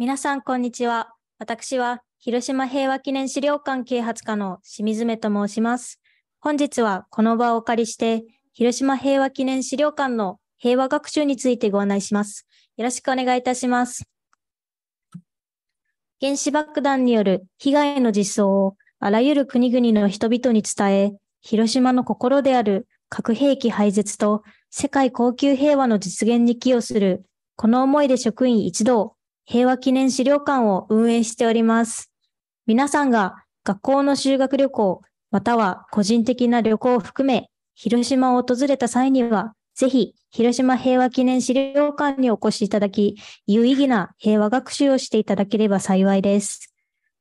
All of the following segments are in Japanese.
皆さん、こんにちは。私は、広島平和記念資料館啓発課の清水目と申します。本日はこの場をお借りして、広島平和記念資料館の平和学習についてご案内します。よろしくお願いいたします。原子爆弾による被害の実相をあらゆる国々の人々に伝え、広島の心である核兵器廃絶と世界恒久平和の実現に寄与する、この思いで職員一同、平和記念資料館を運営しております。皆さんが学校の修学旅行、または個人的な旅行を含め、広島を訪れた際には、ぜひ、広島平和記念資料館にお越しいただき、有意義な平和学習をしていただければ幸いです。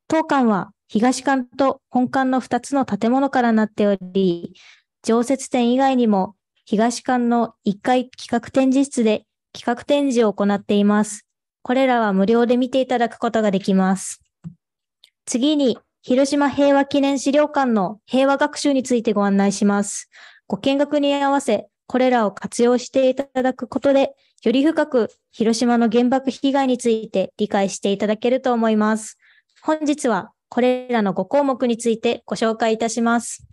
当館は東館と本館の2つの建物からなっており、常設展以外にも東館の1階企画展示室で企画展示を行っています。これらは無料で見ていただくことができます。次に、広島平和記念資料館の平和学習についてご案内します。ご見学に合わせ、これらを活用していただくことで、より深く広島の原爆被害について理解していただけると思います。本日はこれらの5項目についてご紹介いたします。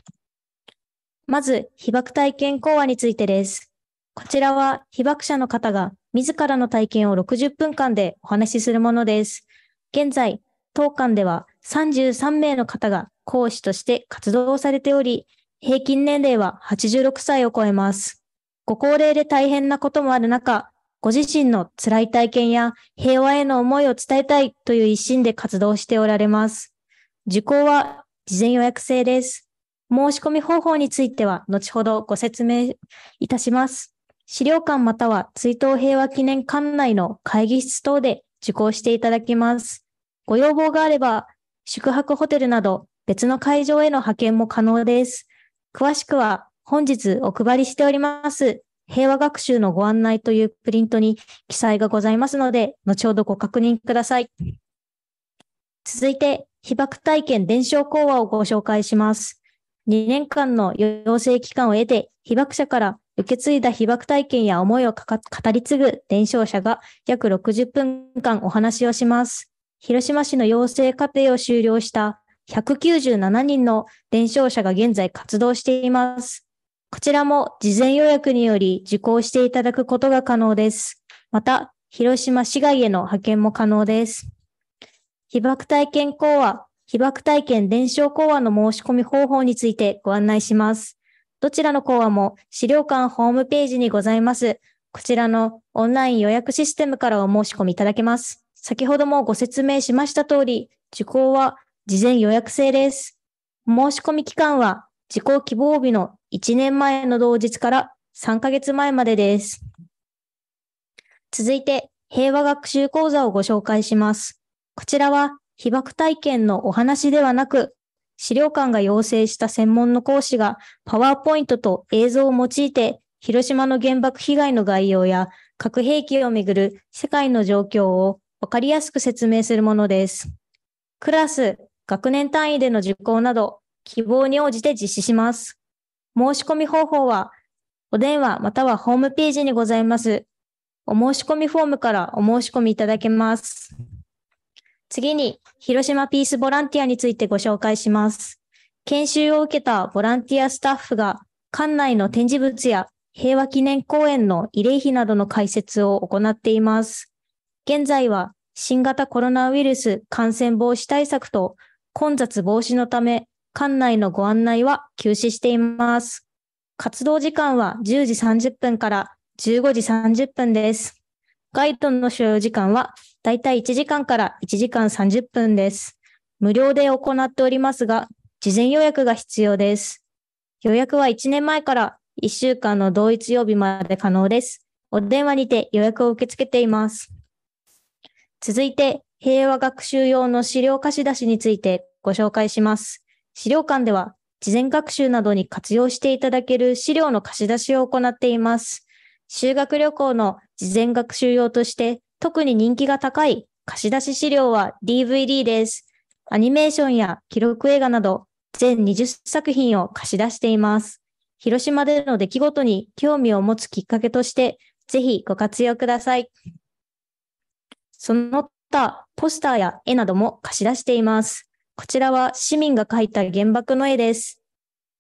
まず、被爆体験講話についてです。こちらは被爆者の方が自らの体験を60分間でお話しするものです。現在、当館では33名の方が講師として活動をされており、平均年齢は86歳を超えます。ご高齢で大変なこともある中、ご自身の辛い体験や平和への思いを伝えたいという一心で活動しておられます。受講は事前予約制です。申し込み方法については後ほどご説明いたします。資料館または追悼平和記念館内の会議室等で受講していただきます。ご要望があれば、宿泊ホテルなど別の会場への派遣も可能です。詳しくは本日お配りしております平和学習のご案内というプリントに記載がございますので、後ほどご確認ください。続いて、被爆体験伝承講話をご紹介します。2年間の養成期間を得て、被爆者から受け継いだ被爆体験や思いを語り継ぐ伝承者が約60分間お話をします。広島市の養成課程を修了した197人の伝承者が現在活動しています。こちらも事前予約により受講していただくことが可能です。また、広島市外への派遣も可能です。被爆体験講話、被爆体験伝承講話の申し込み方法についてご案内します。どちらの講話も資料館ホームページにございます。こちらのオンライン予約システムからお申し込みいただけます。先ほどもご説明しました通り、受講は事前予約制です。申し込み期間は受講希望日の1年前の同日から3ヶ月前までです。続いて、平和学習講座をご紹介します。こちらは被爆体験のお話ではなく、資料館が要請した専門の講師がパワーポイントと映像を用いて広島の原爆被害の概要や核兵器をめぐる世界の状況をわかりやすく説明するものです。クラス、学年単位での受講など希望に応じて実施します。申し込み方法はお電話またはホームページにございます。お申し込みフォームからお申し込みいただけます。次に、広島ピースボランティアについてご紹介します。研修を受けたボランティアスタッフが、館内の展示物や平和記念公園の慰霊碑などの解説を行っています。現在は、新型コロナウイルス感染防止対策と混雑防止のため、館内のご案内は休止しています。活動時間は10時30分から15時30分です。ガイドの所要時間はだいたい1時間から1時間30分です。無料で行っておりますが、事前予約が必要です。予約は1年前から1週間の同一曜日まで可能です。お電話にて予約を受け付けています。続いて、平和学習用の資料貸し出しについてご紹介します。資料館では、事前学習などに活用していただける資料の貸し出しを行っています。修学旅行の事前学習用として特に人気が高い貸し出し資料は DVD です。アニメーションや記録映画など全20作品を貸し出しています。広島での出来事に興味を持つきっかけとして、ぜひご活用ください。その他、ポスターや絵なども貸し出しています。こちらは市民が描いた原爆の絵です。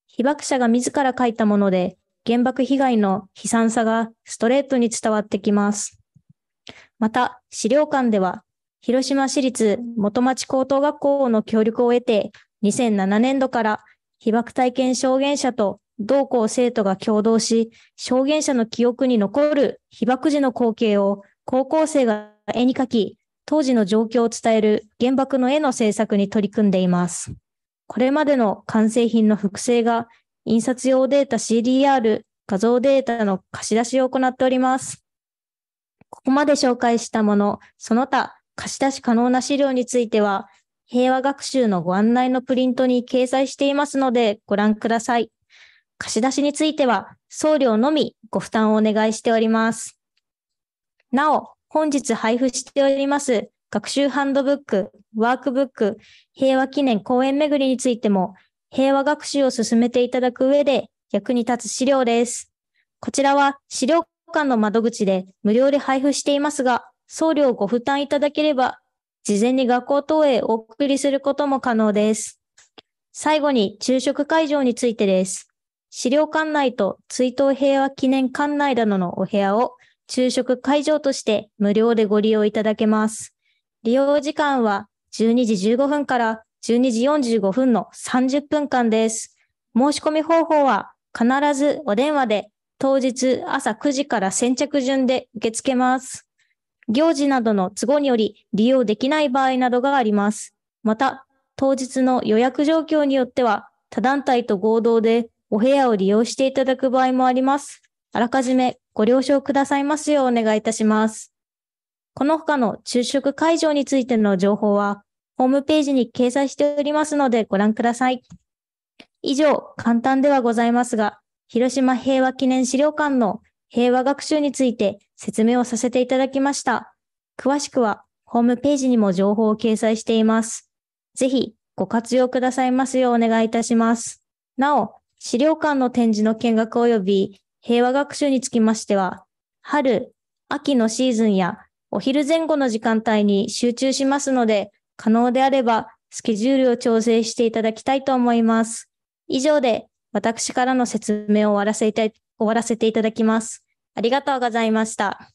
被爆者が自ら描いたもので、原爆被害の悲惨さがストレートに伝わってきます。また、資料館では、広島市立元町高等学校の協力を得て、2007年度から被爆体験証言者と同校生徒が共同し、証言者の記憶に残る被爆時の光景を高校生が絵に描き、当時の状況を伝える原爆の絵の制作に取り組んでいます。これまでの完成品の複製が印刷用データ CDR、画像データの貸し出しを行っております。ここまで紹介したもの、その他貸し出し可能な資料については、平和学習のご案内のプリントに掲載していますのでご覧ください。貸し出しについては送料のみご負担をお願いしております。なお、本日配布しております学習ハンドブック、ワークブック、平和記念公園巡りについても平和学習を進めていただく上で役に立つ資料です。こちらは資料館の窓口で無料で配布していますが、送料ご負担いただければ、事前に学校等へお送りすることも可能です。最後に昼食会場についてです。資料館内と追悼平和記念館内などのお部屋を昼食会場として無料でご利用いただけます。利用時間は12時15分から12時45分の30分間です。申し込み方法は必ずお電話で当日朝9時から先着順で受け付けます。行事などの都合により利用できない場合などがあります。また、当日の予約状況によっては、他団体と合同でお部屋を利用していただく場合もあります。あらかじめご了承くださいますようお願いいたします。この他の昼食会場についての情報は、ホームページに掲載しておりますのでご覧ください。以上、簡単ではございますが、広島平和記念資料館の平和学習について説明をさせていただきました。詳しくはホームページにも情報を掲載しています。ぜひご活用くださいますようお願いいたします。なお、資料館の展示の見学及び平和学習につきましては、春、秋のシーズンやお昼前後の時間帯に集中しますので、可能であればスケジュールを調整していただきたいと思います。以上で私からの説明を終わらせて終わらせていただきます。ありがとうございました。